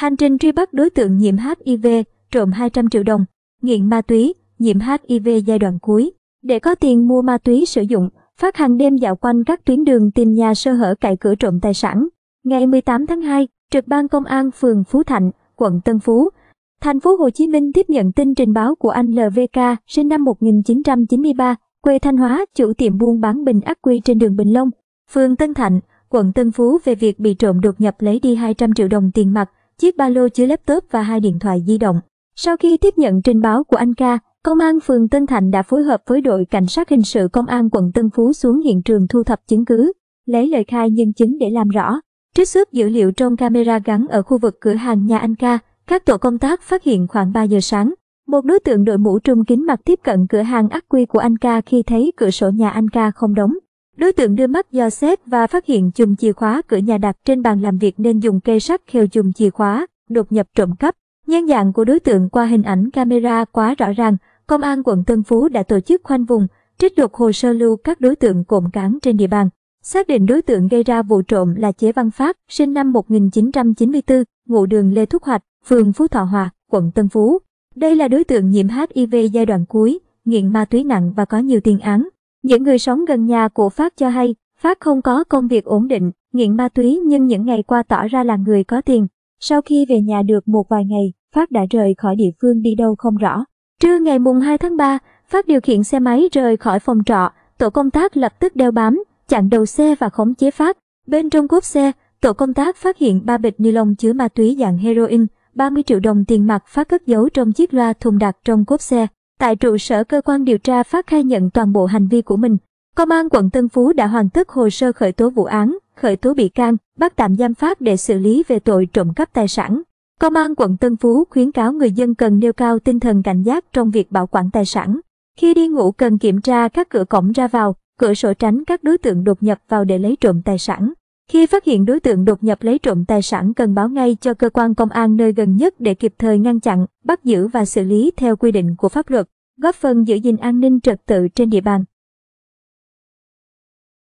Hành trình truy bắt đối tượng nhiễm HIV trộm 200 triệu đồng, nghiện ma túy, nhiễm HIV giai đoạn cuối. Để có tiền mua ma túy sử dụng, Phát hàng đêm dạo quanh các tuyến đường tìm nhà sơ hở cậy cửa trộm tài sản. Ngày 18 tháng 2, trực ban công an phường Phú Thạnh, quận Tân Phú, thành phố Hồ Chí Minh tiếp nhận tin trình báo của anh LVK, sinh năm 1993, quê Thanh Hóa, chủ tiệm buôn bán bình ắc quy trên đường Bình Long, phường Tân Thạnh, quận Tân Phú về việc bị trộm đột nhập lấy đi 200 triệu đồng tiền mặt, chiếc ba lô chứa laptop và hai điện thoại di động. Sau khi tiếp nhận trình báo của anh ca, Công an phường Tân Thạnh đã phối hợp với đội cảnh sát hình sự công an quận Tân Phú xuống hiện trường thu thập chứng cứ, lấy lời khai nhân chứng để làm rõ. Trích xuất dữ liệu trong camera gắn ở khu vực cửa hàng nhà anh ca, các tổ công tác phát hiện khoảng 3 giờ sáng, một đối tượng đội mũ trùm kính mặt tiếp cận cửa hàng ác quy của anh ca khi thấy cửa sổ nhà anh ca không đóng. Đối tượng đưa mắt do xét và phát hiện chùm chìa khóa cửa nhà đặt trên bàn làm việc nên dùng cây sắt kheo chùm chìa khóa, đột nhập trộm cắp. Nhân dạng của đối tượng qua hình ảnh camera quá rõ ràng, công an quận Tân Phú đã tổ chức khoanh vùng, trích lục hồ sơ lưu các đối tượng cộm cán trên địa bàn. Xác định đối tượng gây ra vụ trộm là Chế Văn Phát, sinh năm 1994, ngụ đường Lê Thúc Hoạch, phường Phú Thọ Hòa, quận Tân Phú. Đây là đối tượng nhiễm HIV giai đoạn cuối, nghiện ma túy nặng và có nhiều tiền án. Những người sống gần nhà của Phát cho hay, Phát không có công việc ổn định, nghiện ma túy nhưng những ngày qua tỏ ra là người có tiền. Sau khi về nhà được một vài ngày, Phát đã rời khỏi địa phương đi đâu không rõ. Trưa ngày mùng 2 tháng 3, Phát điều khiển xe máy rời khỏi phòng trọ, tổ công tác lập tức đeo bám, chặn đầu xe và khống chế Phát. Bên trong cốp xe, tổ công tác phát hiện ba bịch ni lông chứa ma túy dạng heroin, 30 triệu đồng tiền mặt Phát cất giấu trong chiếc loa thùng đặt trong cốp xe. Tại trụ sở cơ quan điều tra Phát khai nhận toàn bộ hành vi của mình. Công an quận Tân Phú đã hoàn tất hồ sơ khởi tố vụ án, khởi tố bị can, bắt tạm giam Phát để xử lý về tội trộm cắp tài sản. Công an quận Tân Phú khuyến cáo người dân cần nêu cao tinh thần cảnh giác trong việc bảo quản tài sản. Khi đi ngủ cần kiểm tra các cửa cổng ra vào, cửa sổ tránh các đối tượng đột nhập vào để lấy trộm tài sản. Khi phát hiện đối tượng đột nhập lấy trộm tài sản cần báo ngay cho cơ quan công an nơi gần nhất để kịp thời ngăn chặn, bắt giữ và xử lý theo quy định của pháp luật góp phần giữ gìn an ninh trật tự trên địa bàn.